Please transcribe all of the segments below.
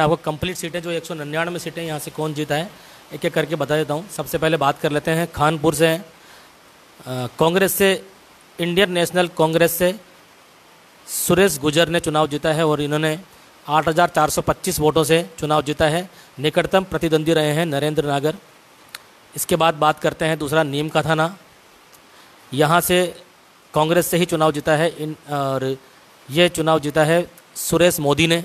आपको कंप्लीट सीटें जो एक सौ निन्यानवे सीटें यहाँ से कौन जीता है एक एक करके बता देता हूँ सबसे पहले बात कर लेते हैं खानपुर से कांग्रेस से इंडियन नेशनल कांग्रेस से सुरेश गुजर ने चुनाव जीता है और इन्होंने 8,425 वोटों से चुनाव जीता है निकटतम प्रतिद्वंदी रहे हैं नरेंद्र नागर इसके बाद बात करते हैं दूसरा नीम का थाना यहाँ से कांग्रेस से ही चुनाव जीता है इन और ये चुनाव जीता है सुरेश मोदी ने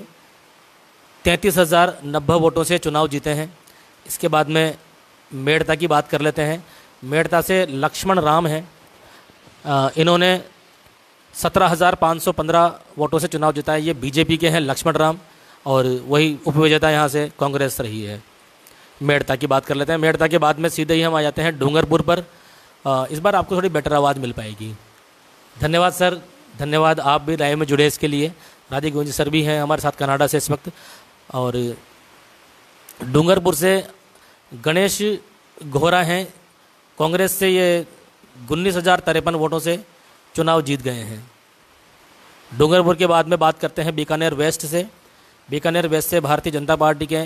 तैंतीस हज़ार नब्बे वोटों से चुनाव जीते हैं इसके बाद में मेड़ता की बात कर लेते हैं मेड़ता से लक्ष्मण राम हैं इन्होंने सत्रह हज़ार पाँच सौ पंद्रह वोटों से चुनाव जीता है ये बीजेपी के हैं लक्ष्मण राम और वही उपविजेता यहाँ से कांग्रेस रही है मेड़ता की बात कर लेते हैं मेड़ता के बाद में सीधे ही हम आ जाते हैं डूंगरपुर पर इस बार आपको थोड़ी बेटर आवाज़ मिल पाएगी धन्यवाद सर धन्यवाद आप भी राय में जुड़े इसके लिए राधे गोविंद सर भी हैं हमारे साथ कनाडा से इस वक्त और डूंगरपुर से गणेश घोरा हैं कांग्रेस से ये उन्नीस हज़ार तिरपन वोटों से चुनाव जीत गए हैं डूंगरपुर के बाद में बात करते हैं बीकानेर वेस्ट से बीकानेर वेस्ट से भारतीय जनता पार्टी के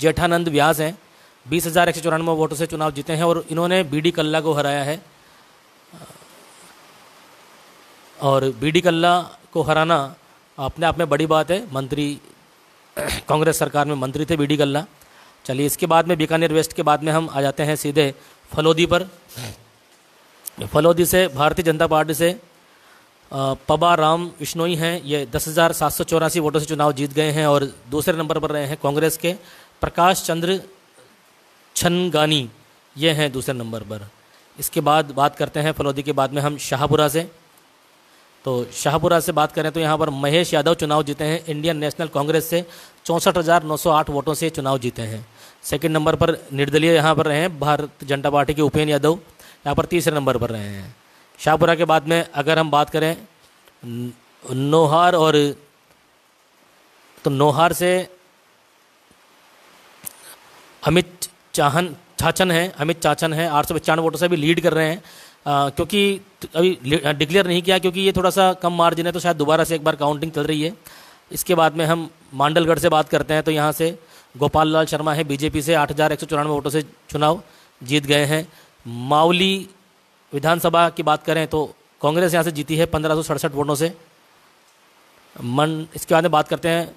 जेठानंद व्यास हैं बीस हज़ार एक सौ चौरानवे वोटों से चुनाव जीते हैं और इन्होंने बी डी कल्ला को हराया है और बी डी कल्ला को हराना अपने आप में बड़ी बात है मंत्री कांग्रेस सरकार में मंत्री थे बी डी गल्ला चलिए इसके बाद में बीकानेर वेस्ट के बाद में हम आ जाते हैं सीधे फलोदी पर फलोदी से भारतीय जनता पार्टी से पबा राम विश्नोई हैं ये दस हज़ार सात सौ चौरासी वोटों से चुनाव जीत गए हैं और दूसरे नंबर पर रहे हैं कांग्रेस के प्रकाश चंद्र छनगानी ये हैं दूसरे नंबर पर इसके बाद बात करते हैं फलोदी के बाद में हम शाहपुरा से तो शाहपुरा से बात करें तो यहाँ पर महेश यादव चुनाव जीते हैं इंडियन नेशनल कांग्रेस से चौंसठ वोटों से चुनाव जीते हैं सेकेंड नंबर पर निर्दलीय यहाँ पर रहे हैं भारत जनता पार्टी के उपेन्द्र यादव यहाँ पर तीसरे नंबर पर रहे हैं शाहपुरा के बाद में अगर हम बात करें नोहार और तो नोहार से अमित चाहन चाचन हैं अमित चाचन हैं आठ सौ पचानवे वोटों से भी लीड कर रहे हैं क्योंकि अभी डिक्लेयर नहीं किया क्योंकि ये थोड़ा सा कम मार्जिन है तो शायद दोबारा से एक बार काउंटिंग चल रही है इसके बाद में हम मांडलगढ़ से बात करते हैं तो यहाँ से गोपाल लाल शर्मा है बीजेपी से आठ हज़ार एक सौ चौरानवे वोटों से चुनाव जीत गए हैं मावली विधानसभा की बात करें तो कांग्रेस यहाँ से जीती है पंद्रह वोटों से मन इसके बाद में बात करते हैं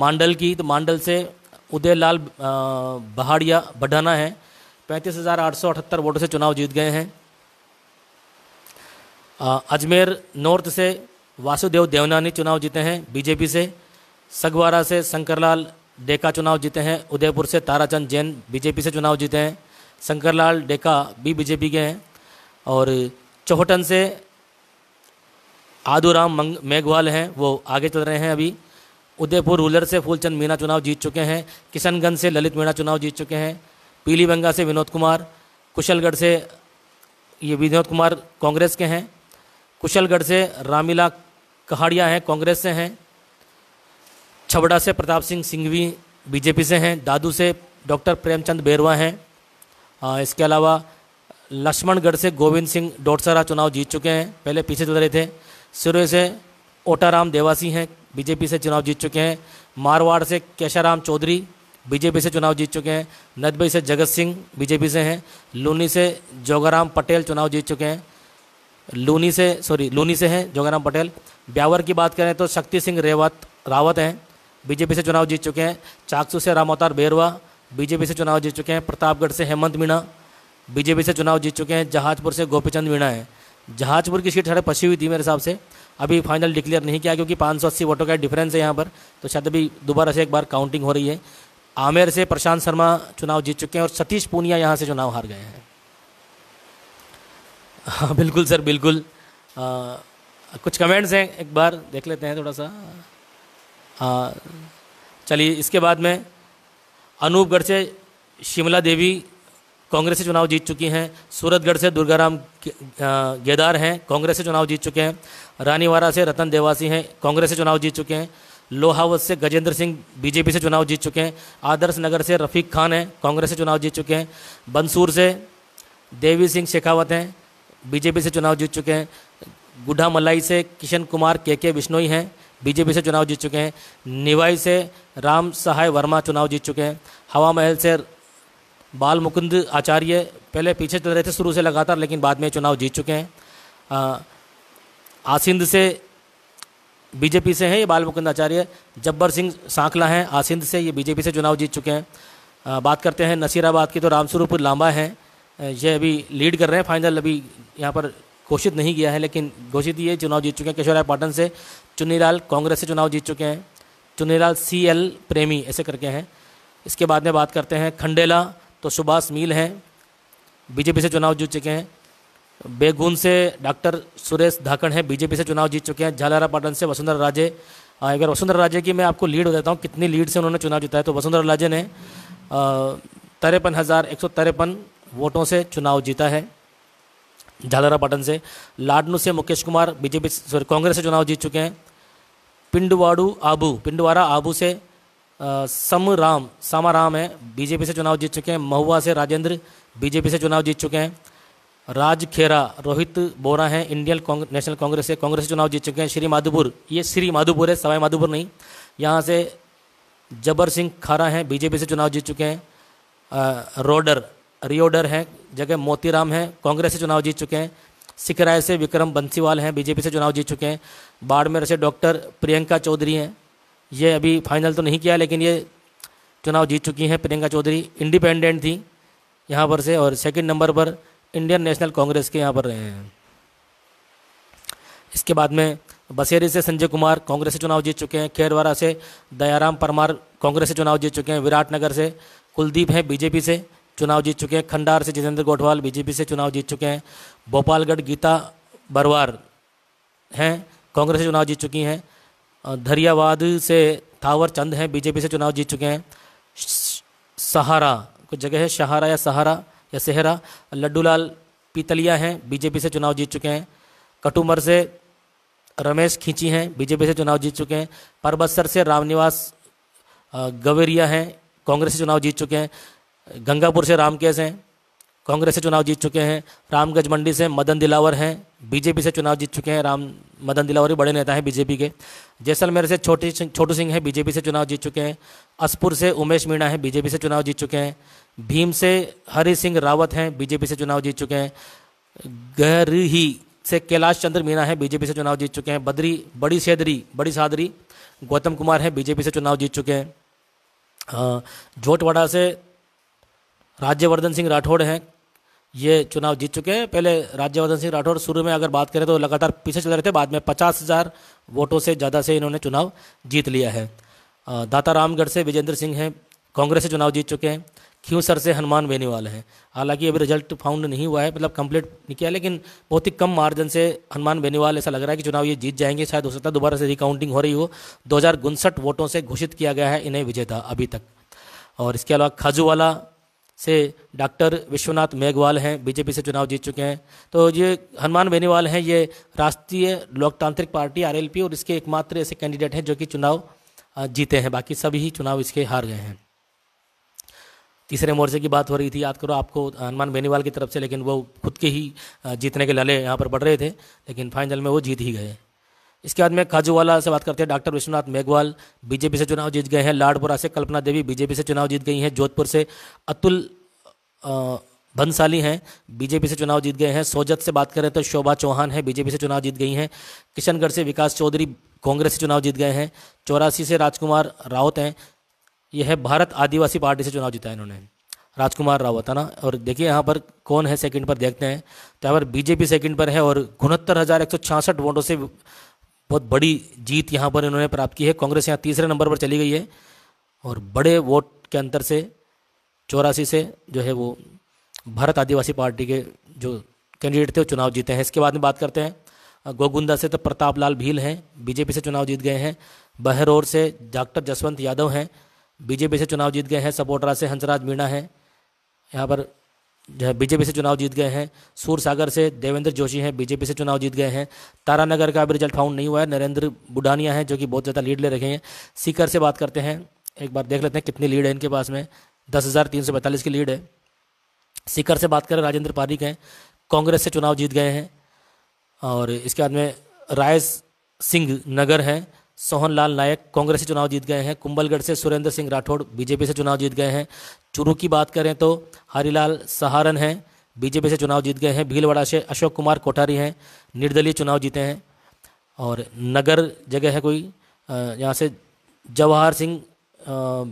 मांडल की तो मांडल से उदयलाल बहाड़िया बढाना है पैंतीस हज़ार आठ सौ अठहत्तर वोटों से चुनाव जीत गए हैं अजमेर नॉर्थ से वासुदेव देवनानी चुनाव जीते हैं बीजेपी से सगवारा से शंकरलाल डेका चुनाव जीते हैं उदयपुर से ताराचंद जैन बीजेपी से चुनाव जीते हैं शंकरलाल डेका भी बीजेपी के हैं और चौहटन से आदूराम मेघवाल हैं वो आगे चल रहे हैं अभी उदयपुर रूलर से फूलचंद मीणा चुनाव जीत चुके हैं किशनगंज से ललित मीणा चुनाव जीत चुके हैं पीलीबंगा से विनोद कुमार कुशलगढ़ से ये विनोद कुमार कांग्रेस के हैं कुशलगढ़ से रामीला कहाड़िया हैं कांग्रेस से हैं छबड़ा से प्रताप सिंह सिंघवी बीजेपी से हैं दादू से डॉक्टर प्रेमचंद बेरवा हैं इसके अलावा लक्ष्मणगढ़ से गोविंद सिंह डोटसरा चुनाव जीत चुके हैं पहले पीछे चल रहे थे सिरोही से ओटाराम देवासी हैं बीजेपी से चुनाव जीत चुके हैं मारवाड़ से केशाराम चौधरी बीजेपी से चुनाव जीत चुके हैं नदबई से जगत सिंह बीजेपी से हैं लूनी से जोगाराम पटेल चुनाव जीत चुके हैं लूनी से सॉरी लूनी से हैं जोगाराम पटेल ब्यावर की बात करें तो शक्ति सिंह रेवत रावत हैं बीजेपी से चुनाव जीत चुके हैं चाकसू से राम बेरवा बीजेपी से चुनाव जीत चुके हैं प्रतापगढ़ से हेमंत मीणा बीजेपी से चुनाव जीत चुके हैं जहाजपुर से गोपीचंद मीणा हैं जहाजपुर की सीट हड़े पसी हुई थी मेरे हिसाब से अभी फाइनल डिक्लेयर नहीं किया क्योंकि 580 वोटों का डिफरेंस है यहाँ पर तो शायद अभी दोबारा से एक बार काउंटिंग हो रही है आमेर से प्रशांत शर्मा चुनाव जीत चुके हैं और सतीश पूनिया यहाँ से चुनाव हार गए हैं हाँ बिल्कुल सर बिल्कुल आ, कुछ कमेंट्स हैं एक बार देख लेते हैं थोड़ा सा चलिए इसके बाद में अनूपगढ़ से शिमला देवी कांग्रेस से चुनाव जीत चुकी हैं सूरतगढ़ से दुर्गाराम गेदार हैं कांग्रेस से चुनाव जीत चुके हैं रानीवाड़ा से रतन देवासी हैं कांग्रेस से चुनाव जीत चुके हैं लोहावत से गजेंद्र सिंह बीजेपी से चुनाव जीत चुके हैं आदर्श नगर से रफीक खान हैं कांग्रेस से चुनाव जीत चुके हैं बंसूर से देवी सिंह शेखावत हैं बीजेपी से चुनाव जीत चुके हैं गुढ़ा मलाई से किशन कुमार के के बिश्नोई हैं बीजेपी से चुनाव जीत चुके हैं निवाई से राम सहाय वर्मा चुनाव जीत चुके हैं हवा महल से बाल मुकुंद आचार्य पहले पीछे चल रहे थे शुरू से लगातार लेकिन बाद में चुनाव जीत चुके हैं आसिंद से बीजेपी से हैं ये बाल मुकुंद आचार्य जब्बर सिंह सांकला हैं आसिंद से ये बीजेपी से चुनाव जीत चुके हैं बात करते हैं नसीराबाद की तो रामस्वरूप लांबा हैं ये अभी लीड कर रहे हैं फाइनल अभी यहाँ पर घोषित नहीं किया है लेकिन घोषित ये चुनाव जीत चुके हैं केशवराय पाटन से चुन्नीलाल कांग्रेस से चुनाव जीत चुके हैं चुन्नीलाल सी एल प्रेमी ऐसे करके हैं इसके बाद में बात करते हैं खंडेला तो सुभाष मील हैं बीजेपी से चुनाव जीत चुके हैं बेगुन से डॉक्टर सुरेश धाकड़ हैं बीजेपी से चुनाव जीत चुके हैं झालारा पाटन से वसुंधरा राजे अगर वसुंधरा राजे की मैं आपको लीड हो देता हूँ कितनी लीड से उन्होंने चुनाव जीता है तो वसुंधरा राजे ने तिरपन हज़ार एक सौ तिरपन वोटों से चुनाव जीता है झालरा पटन से लाडनू से मुकेश कुमार बीजेपी सॉरी कांग्रेस से चुनाव जीत चुके हैं पिंडवाड़ू आबू पिंडवाड़ा आबू से समराम सामाराम है बीजेपी से चुनाव जीत चुके हैं महुआ से राजेंद्र बीजेपी से चुनाव जीत चुके हैं राज खेरा रोहित बोरा हैं इंडियन कांग्रेस नेशनल कांग्रेस से कांग्रेस से चुनाव जीत चुके हैं श्री माधोपुर ये श्री माधोपुर है सवाई माधोपुर नहीं यहाँ से जबर सिंह खारा हैं बीजेपी से चुनाव जीत चुके हैं रोडर रियोडर हैं जगह मोतीराम हैं कांग्रेस से चुनाव जीत चुके हैं सिकराय से विक्रम बंसीवाल हैं बीजेपी से चुनाव जीत चुके हैं बाड़मेर से डॉक्टर प्रियंका चौधरी हैं ये अभी फाइनल तो नहीं किया लेकिन ये चुनाव जीत चुकी हैं प्रियंका चौधरी इंडिपेंडेंट थी यहाँ पर से और सेकंड नंबर पर इंडियन नेशनल कांग्रेस के यहाँ पर रहे हैं इसके बाद में बसेरी से संजय कुमार कांग्रेस से चुनाव जीत चुके हैं खेरवाड़ा से दयाराम परमार कांग्रेस से चुनाव जीत चुके हैं विराटनगर से कुलदीप हैं बीजेपी से चुनाव जीत चुके हैं खंडार से जितेंद्र गोठवाल बीजेपी से चुनाव जीत चुके हैं भोपालगढ़ गीता बरवार हैं कांग्रेस से चुनाव जीत चुकी हैं धरियावाद से थावर चंद हैं बीजेपी से चुनाव जीत चुके हैं सहारा कुछ जगह है सहारा या सहारा या सेहरा लड्डूलाल पीतलिया हैं बीजेपी से चुनाव जीत चुके हैं कटुमर से रमेश खींची हैं बीजेपी से चुनाव जीत चुके हैं परबत्सर से रामनिवास गवेरिया हैं कांग्रेस से चुनाव जीत चुके हैं गंगापुर से राम हैं कांग्रेस से चुनाव जीत चुके हैं रामगंज मंडी से मदन दिलावर हैं बीजेपी से चुनाव जीत चुके हैं राम मदन दिलावर भी बड़े नेता हैं बीजेपी के जैसलमेर से छोटी छोटू सिंह हैं बीजेपी से चुनाव जीत चुके हैं असपुर से उमेश मीणा हैं बीजेपी से चुनाव जीत चुके हैं भीम से हरी सिंह रावत हैं बीजेपी से चुनाव जीत चुके हैं गहरी से कैलाश चंद्र मीणा हैं बीजेपी से चुनाव जीत चुके हैं बद्री बड़ी सेदरी बड़ी सादरी गौतम कुमार हैं बीजेपी से चुनाव जीत चुके हैं झोटवाड़ा से राज्यवर्धन सिंह राठौड़ हैं ये चुनाव जीत चुके हैं पहले राज्यवर्धन सिंह राठौड़ शुरू में अगर बात करें तो लगातार पीछे चल रहे थे बाद में पचास हज़ार वोटों से ज़्यादा से इन्होंने चुनाव जीत लिया है दाता रामगढ़ से विजेंद्र सिंह हैं कांग्रेस से चुनाव जीत चुके हैं क्यों सर से हनुमान बेनीवाल हैं हालांकि अभी रिजल्ट फाउंड नहीं हुआ है मतलब कंप्लीट नहीं किया लेकिन बहुत ही कम मार्जिन से हनुमान बेनीवाल ऐसा लग रहा है कि चुनाव ये जीत जाएंगे शायद हो सकता है दोबारा से रिकाउंटिंग हो रही हो दो वोटों से घोषित किया गया है इन्हें विजेता अभी तक और इसके अलावा खाजूवाला से डॉक्टर विश्वनाथ मेघवाल हैं बीजेपी से चुनाव जीत चुके हैं तो ये हनुमान बेनीवाल हैं ये राष्ट्रीय लोकतांत्रिक पार्टी आरएलपी और इसके एकमात्र ऐसे कैंडिडेट हैं जो कि चुनाव जीते हैं बाकी सभी चुनाव इसके हार गए हैं तीसरे मोर्चे की बात हो रही थी याद करो आपको हनुमान बेनीवाल की तरफ से लेकिन वो खुद के ही जीतने के लले यहाँ पर बढ़ रहे थे लेकिन फाइनल में वो जीत ही गए इसके बाद में खाजूवाला से बात करते हैं डॉक्टर विश्वनाथ मेघवाल बीजेपी से चुनाव जीत गए हैं लाडपुरा से कल्पना देवी बीजेपी से चुनाव जीत गई हैं जोधपुर से अतुल भंसाली हैं बीजेपी से चुनाव जीत गए हैं सोजत से बात करें तो शोभा चौहान हैं बीजेपी से चुनाव जीत गई हैं किशनगढ़ से विकास चौधरी कांग्रेस से चुनाव जीत गए हैं चौरासी से राजकुमार रावत हैं यह है भारत आदिवासी पार्टी से चुनाव जीता है इन्होंने राजकुमार रावत है ना और देखिए यहाँ पर कौन है सेकंड पर देखते हैं तो यहाँ पर बीजेपी सेकंड पर है और उनहत्तर हज़ार एक सौ छियासठ वोटों से बहुत बड़ी जीत यहाँ पर इन्होंने प्राप्त की है कांग्रेस यहाँ तीसरे नंबर पर चली गई है और बड़े वोट के अंतर से चौरासी से जो है वो भारत आदिवासी पार्टी के जो कैंडिडेट थे वो चुनाव जीते हैं इसके बाद में बात करते हैं गोगुंदा से तो प्रताप लाल भील हैं बीजेपी से चुनाव जीत गए हैं बहरोर से डॉक्टर जसवंत यादव हैं बीजेपी से चुनाव जीत गए हैं सपोटरा से हंसराज मीणा हैं यहाँ पर जो है बीजेपी से चुनाव जीत गए हैं सूर सागर से देवेंद्र जोशी हैं बीजेपी से चुनाव जीत गए हैं तारानगर का अभी रिजल्ट फाउंड नहीं हुआ है नरेंद्र बुडानिया हैं जो कि बहुत ज़्यादा लीड ले रखे हैं सीकर से बात करते हैं एक बार देख लेते हैं कितनी लीड है इनके पास में दस हज़ार तीन सौ पैंतालीस की लीड है सीकर से बात करें राजेंद्र पारिक हैं कांग्रेस से चुनाव जीत गए हैं और इसके बाद में राय सिंह नगर हैं सोहन लाल नायक कांग्रेस से चुनाव जीत गए हैं कुंबलगढ़ से सुरेंद्र सिंह राठौड़ बीजेपी से चुनाव जीत गए हैं चुरू की बात करें तो हरिलाल सहारन हैं बीजेपी से चुनाव जीत गए हैं भीलवाड़ा से अशोक कुमार कोठारी हैं निर्दलीय चुनाव जीते हैं और नगर जगह है कोई यहाँ से जवाहर सिंह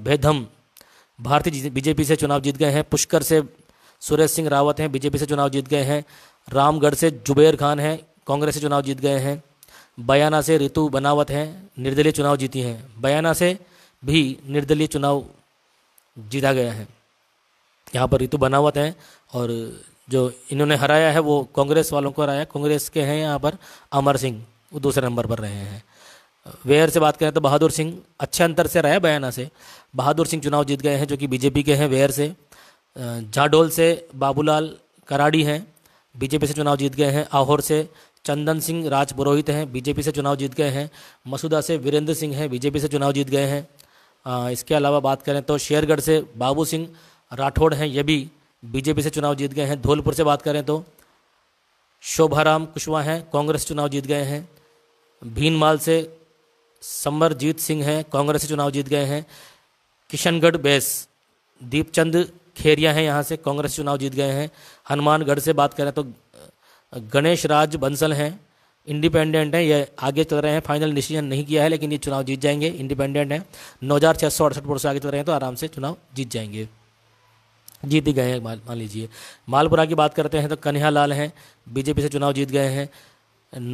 भेदम भारतीय बीजेपी से चुनाव जीत गए हैं पुष्कर से सुरेश सिंह रावत हैं बीजेपी से चुनाव जीत गए हैं रामगढ़ से जुबेर खान हैं कांग्रेस से चुनाव जीत गए हैं बयाना से ऋतु बनावत हैं निर्दलीय चुनाव जीती हैं बयाना से भी निर्दलीय चुनाव जीता गया है यहाँ पर ऋतु बनावत हैं और जो इन्होंने हराया है वो कांग्रेस वालों को हराया कांग्रेस के हैं यहाँ पर अमर सिंह वो दूसरे नंबर पर रहे हैं वेयर से बात करें तो बहादुर सिंह अच्छे अंतर से रहे बयाना से बहादुर सिंह चुनाव जीत गए हैं जो कि बीजेपी के हैं वेयर से झाडोल से बाबूलाल कराड़ी हैं बीजेपी से चुनाव जीत गए हैं आहोर से चंदन सिंह राजपुरोहित हैं बीजेपी से चुनाव जीत गए हैं मसूदा से वीरेंद्र सिंह हैं बीजेपी से चुनाव जीत गए हैं इसके अलावा बात करें तो शेरगढ़ से बाबू सिंह राठौड़ हैं ये भी बीजेपी से चुनाव जीत गए हैं धौलपुर से बात करें तो शोभाराम कुशवाहा हैं कांग्रेस चुनाव जीत गए हैं भीनमाल से समरजीत सिंह हैं कांग्रेस से चुनाव जीत गए हैं किशनगढ़ बेस दीपचंद खेरिया हैं यहाँ से कांग्रेस चुनाव जीत गए हैं हनुमानगढ़ से बात करें तो गणेश राज बंसल हैं इंडिपेंडेंट हैं ये आगे चल रहे हैं फाइनल डिसीजन नहीं किया है लेकिन ये चुनाव जीत जाएंगे इंडिपेंडेंट हैं नौ हज़ार छः सौ अड़सठ वोट से आगे चल रहे हैं तो आराम से चुनाव जीत जाएंगे जीत ही गए हैं मान लीजिए मालपुरा की बात करते हैं तो कन्हैया लाल हैं बीजेपी से चुनाव जीत गए हैं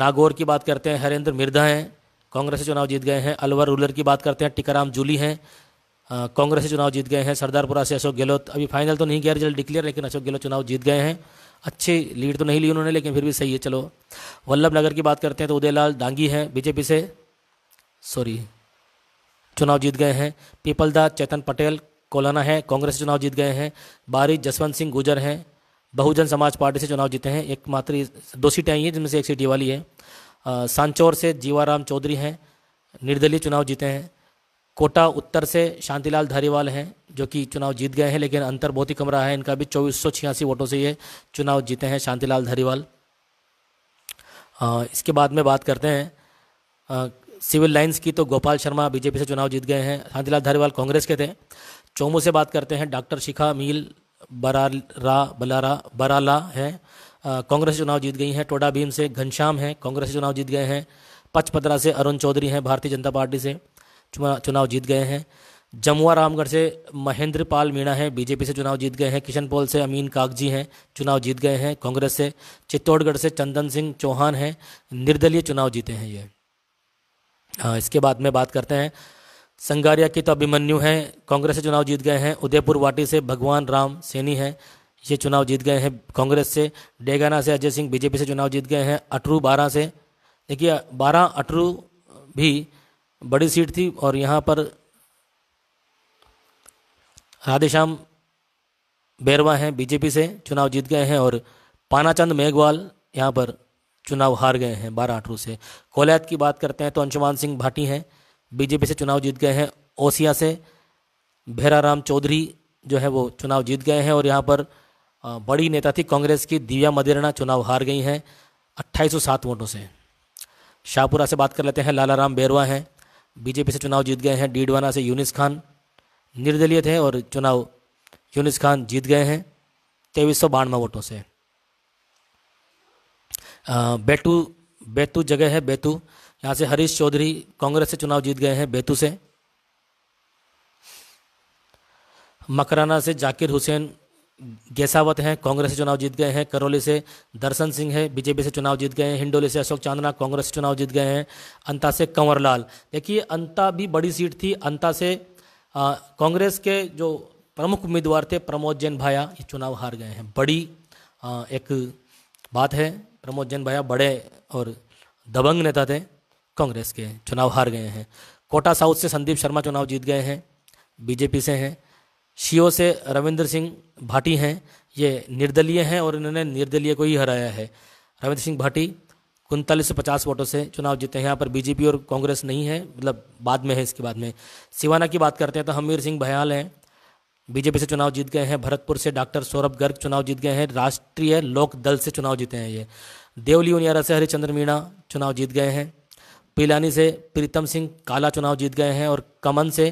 नागौर की बात करते हैं हरेंद्र मिर्धा हैं कांग्रेस से चुनाव जीत गए हैं अलवर रूलर की बात करते हैं टिकाराम जूली हैं कांग्रेस से चुनाव जीत गए हैं सरदारपुरा से अशोक गहलोत अभी फाइनल तो नहीं किया रिजल्ट डिक्लेयर लेकिन अशोक गहलोत चुनाव जीत गए हैं अच्छे लीड तो नहीं ली उन्होंने लेकिन फिर भी सही है चलो वल्लभ नगर की बात करते हैं तो उदयलाल डांगी हैं बीजेपी से सॉरी चुनाव जीत गए हैं पीपलदा चेतन पटेल कोलाना है कांग्रेस से चुनाव जीत गए हैं बारी जसवंत सिंह गुजर हैं बहुजन समाज पार्टी से चुनाव जीते हैं एकमात्र दो सीटें आई हैं जिनमें से एक सीट वाली है सांचौर से जीवाराम चौधरी हैं निर्दलीय चुनाव जीते हैं कोटा उत्तर से शांतिलाल धारीवाल हैं जो कि चुनाव जीत गए हैं लेकिन अंतर बहुत ही कम रहा है इनका भी चौबीस वोटों से ये चुनाव जीते हैं शांतिलाल धारीवाल इसके बाद में बात करते हैं सिविल लाइंस की तो गोपाल शर्मा बीजेपी से चुनाव जीत गए हैं शांतिलाल धारीवाल कांग्रेस के थे चोमू से बात करते हैं डॉक्टर शिखा मील बरारा बलारा बराला हैं कांग्रेस चुनाव जीत गई हैं टोडा भीम से घनश्याम हैं कांग्रेस चुनाव जीत गए हैं पचपदरा से अरुण चौधरी हैं भारतीय जनता पार्टी से चुनाव जीत गए हैं जमुआ रामगढ़ से महेंद्र पाल मीणा हैं बीजेपी से चुनाव जीत गए हैं किशनपोल से अमीन कागजी हैं चुनाव जीत गए हैं कांग्रेस से चित्तौड़गढ़ से चंदन सिंह चौहान हैं निर्दलीय चुनाव जीते हैं ये हाँ इसके बाद में बात करते हैं संगारिया की तो अभिमन्यु हैं कांग्रेस से चुनाव जीत गए हैं उदयपुर वाटी से भगवान राम सैनी हैं ये चुनाव जीत गए हैं कांग्रेस से डेगाना से अजय सिंह बीजेपी से चुनाव जीत गए हैं अटरू बारह से देखिए बारह अटरू भी बड़ी सीट थी और यहाँ पर राधेश्याम बैरवा हैं बीजेपी से चुनाव जीत गए हैं और पानाचंद मेघवाल यहाँ पर चुनाव हार गए हैं बारह आठरू से कोलैत की बात करते हैं तो अंशुमान सिंह भाटी हैं बीजेपी से चुनाव जीत गए हैं ओसिया से भैराराम चौधरी जो है वो चुनाव जीत गए हैं और यहाँ पर बड़ी नेता थी कांग्रेस की दिव्या मदेरणा चुनाव हार गई हैं अट्ठाईस वोटों से शाहपुरा से बात कर लेते हैं लालाराम बेरवा हैं बीजेपी से चुनाव जीत गए हैं डीडवाना से यूनिस खान निर्दलीय थे और चुनाव यूनिस खान जीत गए हैं तेईस सौ बानवे वोटों से बैतू बैतू जगह है बैतू यहाँ से हरीश चौधरी कांग्रेस से चुनाव जीत गए हैं बैतू से मकराना से जाकिर हुसैन गेसावत हैं कांग्रेस से चुनाव जीत गए हैं करौली से दर्शन सिंह हैं बीजेपी से चुनाव जीत गए हैं हिंडोली से अशोक चांदना कांग्रेस से चुनाव जीत गए हैं अंता से कंवरलाल देखिए अंता भी बड़ी सीट थी अंता से कांग्रेस के जो प्रमुख उम्मीदवार थे प्रमोद जैन भाया ये चुनाव हार गए हैं बड़ी आ, एक बात है प्रमोद जैन भाया बड़े और दबंग नेता थे कांग्रेस के चुनाव हार गए हैं कोटा साउथ से संदीप शर्मा चुनाव जीत गए हैं बीजेपी से हैं शियो से रविंद्र सिंह भाटी हैं ये निर्दलीय हैं और इन्होंने निर्दलीय को ही हराया है रविंद्र सिंह भाटी उनतालीस सौ पचास वोटों से चुनाव जीते हैं यहाँ पर बीजेपी और कांग्रेस नहीं है मतलब बाद में है इसके बाद में सिवाना की बात करते हैं तो हमीर सिंह भयाल हैं बीजेपी से चुनाव जीत गए हैं भरतपुर से डॉक्टर सौरभ गर्ग चुनाव जीत गए हैं राष्ट्रीय लोक दल से चुनाव जीते हैं ये देवली उनियारा से हरिचंद्र मीणा चुनाव जीत गए हैं पिलानी से प्रीतम सिंह काला चुनाव जीत गए हैं और कमन से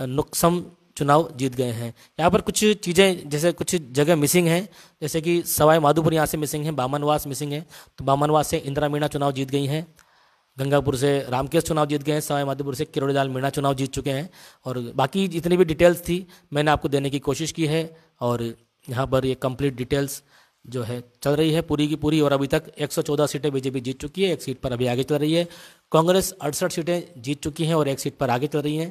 नुकसम चुनाव जीत गए हैं यहाँ पर कुछ चीज़ें जैसे कुछ जगह मिसिंग हैं जैसे कि सवाई माधोपुर यहाँ से मिसिंग है बामनवास मिसिंग है तो बामनवास से इंदिरा मीणा चुनाव जीत गई हैं गंगापुर से रामकेश चुनाव जीत गए हैं सवाई माधोपुर से किरोड़ीलाल मीणा चुनाव जीत चुके हैं और बाकी जितनी भी डिटेल्स थी मैंने आपको देने की कोशिश की है और यहाँ पर ये कंप्लीट डिटेल्स जो है चल रही है पूरी की पूरी और अभी तक 114 सीटें बीजेपी जीत चुकी है एक सीट पर अभी आगे चल रही है कांग्रेस अड़सठ सीटें जीत चुकी हैं और एक सीट पर आगे चल रही हैं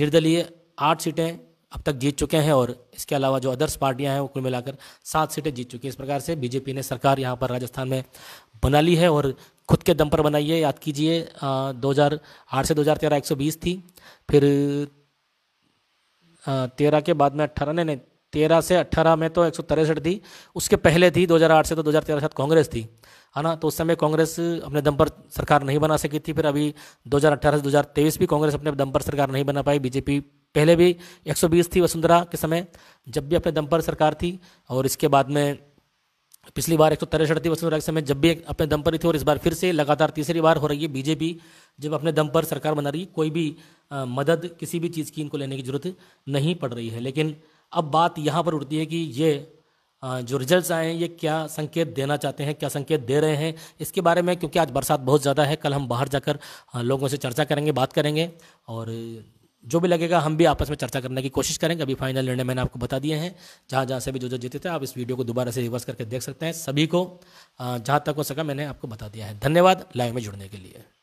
निर्दलीय आठ सीटें अब तक जीत चुके हैं और इसके अलावा जो अदर्स पार्टियां हैं वो कुल मिलाकर सात सीटें जीत चुकी हैं इस प्रकार से बीजेपी ने सरकार यहाँ पर राजस्थान में बना ली है और खुद के दम पर बनाई है याद कीजिए 2008 से 2013 120 थी फिर तेरह के बाद में अट्ठारह ने नहीं तेरह से अट्ठारह में तो एक थी उसके पहले थी 2008 से तो 2013 साथ कांग्रेस थी है ना तो उस समय कांग्रेस अपने दम पर सरकार नहीं बना सकी थी फिर अभी 2018 से 2023 भी कांग्रेस अपने दम पर सरकार नहीं बना पाई बीजेपी पहले भी 120 थी वसुंधरा के समय जब भी अपने दम पर सरकार थी और इसके बाद में पिछली बार एक सौ तिरसठ थी वसुंधरा के समय जब भी अपने दम पर ही थी और इस बार फिर से लगातार तीसरी बार हो रही है बीजेपी जब अपने दम पर सरकार बना रही है कोई भी आ, मदद किसी भी चीज़ की इनको लेने की ज़रूरत नहीं पड़ रही है लेकिन अब बात यहाँ पर उठती है कि ये जो रिजल्ट्स आए हैं ये क्या संकेत देना चाहते हैं क्या संकेत दे रहे हैं इसके बारे में क्योंकि आज बरसात बहुत ज़्यादा है कल हम बाहर जाकर लोगों से चर्चा करेंगे बात करेंगे और जो भी लगेगा हम भी आपस में चर्चा करने की कोशिश करेंगे अभी फाइनल निर्णय मैंने आपको बता दिए हैं जहाँ जहाँ से भी जो जो जीते थे आप इस वीडियो को दोबारा से रिवर्स करके देख सकते हैं सभी को जहाँ तक हो सका मैंने आपको बता दिया है धन्यवाद लाइव में जुड़ने के लिए